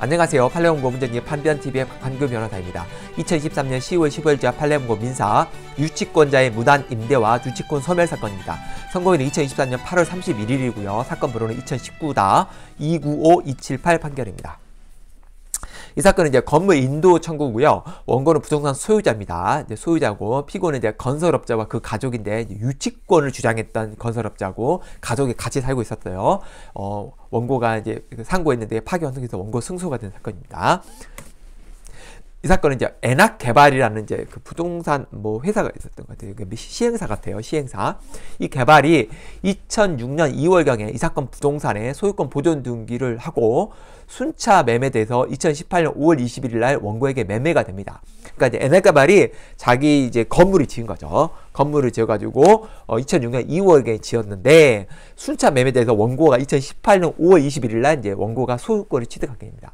안녕하세요. 팔레옹고 문정의 판변TV의 박판규 변호사입니다. 2023년 10월 15일자 팔레옹고 민사 유치권자의 무단 임대와 유치권 소멸 사건입니다. 선고일은 2023년 8월 31일이고요. 사건 번호는 2019다 295278 판결입니다. 이 사건은 이제 건물 인도 청구고요. 원고는 부동산 소유자입니다. 이제 소유자고 피고는 이제 건설업자와 그 가족인데 유치권을 주장했던 건설업자고 가족이 같이 살고 있었어요. 어, 원고가 이제 그 상고했는데 파기환송해서 원고 승소가 된 사건입니다. 이 사건은 이제 에낙 개발이라는 이제 그 부동산 뭐 회사가 있었던 것 같아요. 시행사 같아요. 시행사. 이 개발이 2006년 2월경에 이 사건 부동산의 소유권 보존 등기를 하고 순차 매매돼서 2018년 5월 21일 날 원고에게 매매가 됩니다. 그러니까 이제 에낙 개발이 자기 이제 건물을 지은 거죠. 건물을 지어가지고 어 2006년 2월에 지었는데 순차 매매돼서 원고가 2018년 5월 21일 날 이제 원고가 소유권을 취득하게 됩니다.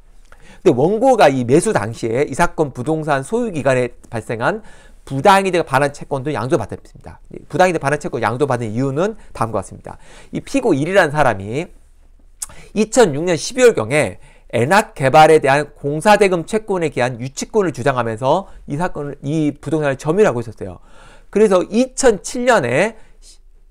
근데 원고가 이 매수 당시에 이 사건 부동산 소유 기간에 발생한 부당이득 반환 채권도 양도받았습니다. 부당이득 반환 채권 양도받은 이유는 다음과 같습니다. 이 피고 1이라는 사람이 2006년 12월경에 애낙 개발에 대한 공사대금 채권에 대한 유치권을 주장하면서 이 사건을, 이 부동산을 점유하고 있었어요. 그래서 2007년에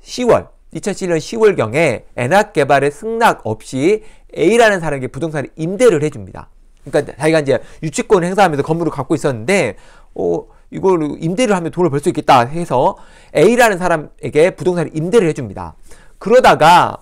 10월, 2007년 10월경에 애낙 개발의 승낙 없이 A라는 사람에게 부동산을 임대를 해줍니다. 그러니까 자기가 이제 유치권 행사하면서 건물을 갖고 있었는데 어 이걸 임대를 하면 돈을 벌 수 있겠다 해서 A라는 사람에게 부동산을 임대를 해줍니다. 그러다가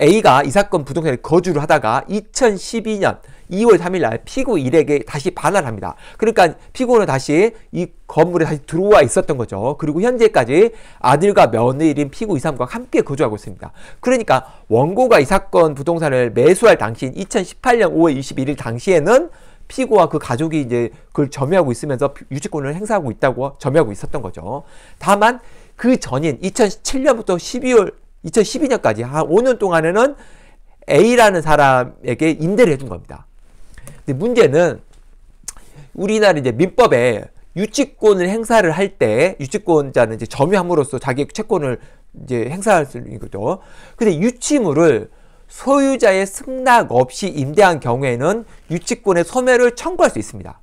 A가 이 사건 부동산에 거주를 하다가 2012년 2월 3일 날 피고 1에게 다시 반환합니다. 그러니까 피고는 다시 이 건물에 다시 들어와 있었던 거죠. 그리고 현재까지 아들과 며느리인 피고 2, 3과 함께 거주하고 있습니다. 그러니까 원고가 이 사건 부동산을 매수할 당시인 2018년 5월 21일 당시에는 피고와 그 가족이 이제 그걸 점유하고 있으면서 유치권을 행사하고 있다고 점유하고 있었던 거죠. 다만 그 전인 2007년부터 12월 2012년까지 한 5년 동안에는 A라는 사람에게 임대를 해준 겁니다. 근데 문제는 우리나라 이제 민법에 유치권을 행사를 할 때 유치권자는 이제 점유함으로써 자기 채권을 이제 행사할 수 있는 거죠. 근데 유치물을 소유자의 승낙 없이 임대한 경우에는 유치권의 소멸을 청구할 수 있습니다.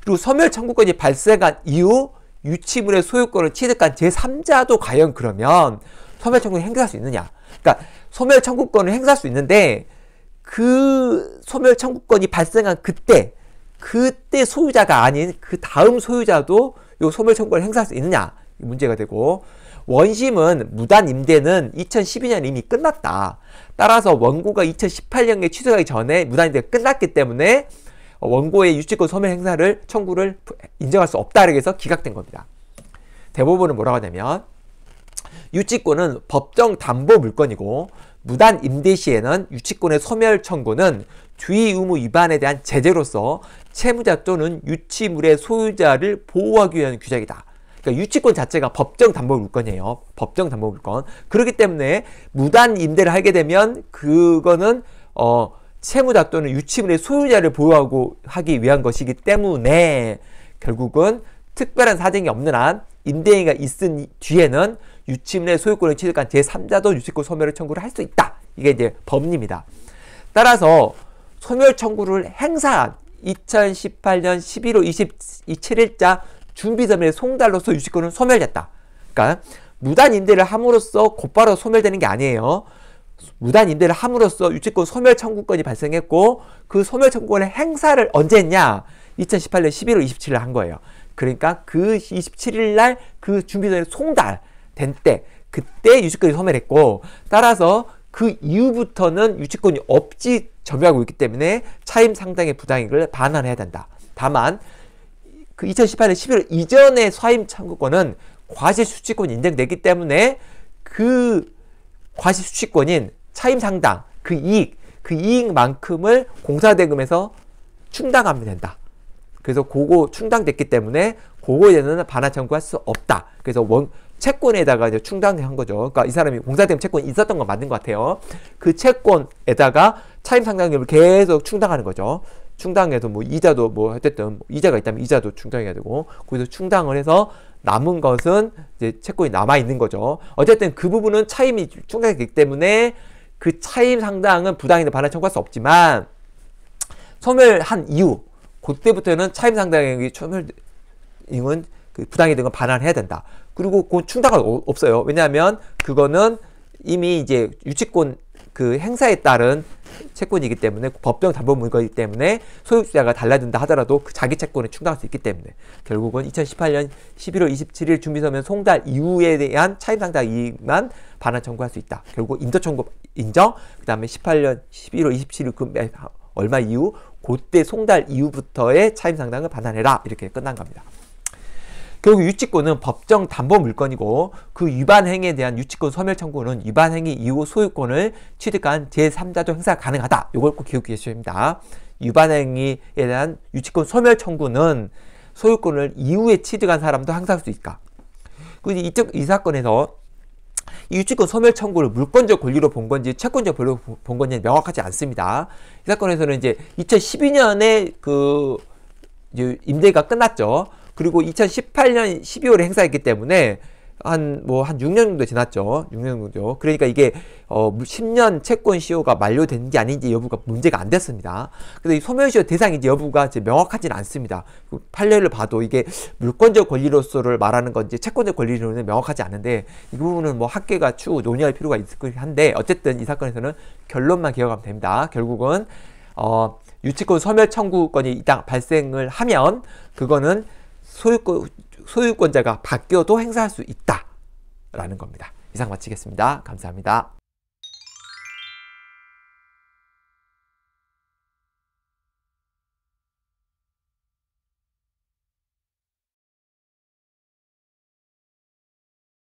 그리고 소멸 청구권이 발생한 이후 유치물의 소유권을 취득한 제3자도 과연 그러면 소멸청구권 행사할 수 있느냐. 그러니까 소멸청구권을 행사할 수 있는데 그 소멸청구권이 발생한 그때 그때 소유자가 아닌 그 다음 소유자도 요 소멸청구권을 행사할 수 있느냐 문제가 되고 원심은 무단 임대는 2012년 이미 끝났다. 따라서 원고가 2018년에 취소하기 전에 무단 임대가 끝났기 때문에 원고의 유치권 소멸 행사를 청구를 인정할 수 없다. 그래서 기각된 겁니다. 대법원은 뭐라고 하냐면 유치권은 법정 담보 물건이고 무단 임대 시에는 유치권의 소멸 청구는 주의 의무 위반에 대한 제재로서 채무자 또는 유치물의 소유자를 보호하기 위한 규정이다. 그러니까 유치권 자체가 법정 담보 물건이에요. 법정 담보 물건. 그렇기 때문에 무단 임대를 하게 되면 그거는 어 채무자 또는 유치물의 소유자를 보호하고 하기 위한 것이기 때문에 결국은 특별한 사정이 없는 한 임대인가 있은 뒤에는 유치민의 소유권을 취득한 제3자도 유치권 소멸 을 청구를 할 수 있다. 이게 이제 법리입니다. 따라서 소멸 청구를 행사한 2018년 11월 2 7일자 준비점의 송달로서 유치권은 소멸됐다. 그러니까 무단 임대를 함으로써 곧바로 소멸되는 게 아니에요. 무단 임대를 함으로써 유치권 소멸 청구권이 발생했고 그 소멸 청구권의 행사를 언제 했냐? 2018년 11월 27일 한 거예요. 그러니까 그 27일 날 그 준비전의 송달 된 때, 그때 유치권이 소멸했고, 따라서 그 이후부터는 유치권이 없지 점유하고 있기 때문에 차임 상당의 부당이익을 반환해야 된다. 다만, 그 2018년 11월 이전의 사임 참구권은과실 수취권 인정되기 때문에 그과실 수취권인 차임 상당 그 이익 그 이익만큼을 공사대금에서 충당하면 된다. 그래서 그거 충당됐기 때문에 그거에는 대해서 반환 청구할 수 없다. 그래서 원 채권에다가 이제 충당한 거죠. 그러니까 이 사람이 공사 때문에 채권이 있었던 건 맞는 것 같아요. 그 채권에다가 차임 상당률을 계속 충당하는 거죠. 충당해서 뭐 이자도 뭐 어쨌든 뭐 이자가 있다면 이자도 충당해야 되고 거기서 충당을 해서 남은 것은 이제 채권이 남아 있는 거죠. 어쨌든 그 부분은 차임이 충당되기 때문에 그 차임 상당은 부당이득 반환 청구할 수 없지만 소멸한 이후 그때부터는 차임 상당액이 소멸 이건 그 부당이득은 반환해야 된다. 그리고 그 충당은 어, 없어요. 왜냐하면 그거는 이미 이제 유치권 그 행사에 따른 채권이기 때문에 법정 담보물건이기 때문에 소유자가 달라진다 하더라도 그 자기 채권을 충당할 수 있기 때문에 결국은 2018년 11월 27일 준비서면 송달 이후에 대한 차임상당 이익만 반환 청구할 수 있다. 결국 인도 청구 인정. 그 다음에 18년 11월 27일 그 얼마 이후 그 때 송달 이후부터의 차임 상당을 반환해라 이렇게 끝난 겁니다. 결국 유치권은 법정 담보 물건이고 그 위반 행위에 대한 유치권 소멸 청구는 위반 행위 이후 소유권을 취득한 제3자도 행사가 가능하다. 요걸 꼭 기억해 주셔야 됩니다. 위반 행위에 대한 유치권 소멸 청구는 소유권을 이후에 취득한 사람도 항상 할수 있다. 그리고 이, 이 사건에서 이 유치권 소멸 청구를 물권적 권리로 본 건지 채권적 권리로 본 건지 명확하지 않습니다. 이 사건에서는 이제 2012년에 그 임대가 끝났죠. 그리고 2018년 12월에 행사했기 때문에 한 뭐 한 6년 뭐, 정도 지났죠. 6년 정도. 그러니까 이게 어 10년 채권 시효가 만료된게 아닌지 여부가 문제가 안 됐습니다. 근데 이 소멸 시효 대상인지 여부가 이제 명확하진 않습니다. 그 판례를 봐도 이게 물권적 권리로서를 말하는 건지 채권적 권리로는 명확하지 않은데 이 부분은 뭐 학계가 추후 논의할 필요가 있을 것 한데 어쨌든 이 사건에서는 결론만 기억하면 됩니다. 결국은 어 유치권 소멸 청구권이 이당 발생을 하면 그거는 소유권, 소유권자가 바뀌어도 행사할 수 있다라는 겁니다. 이상 마치겠습니다. 감사합니다.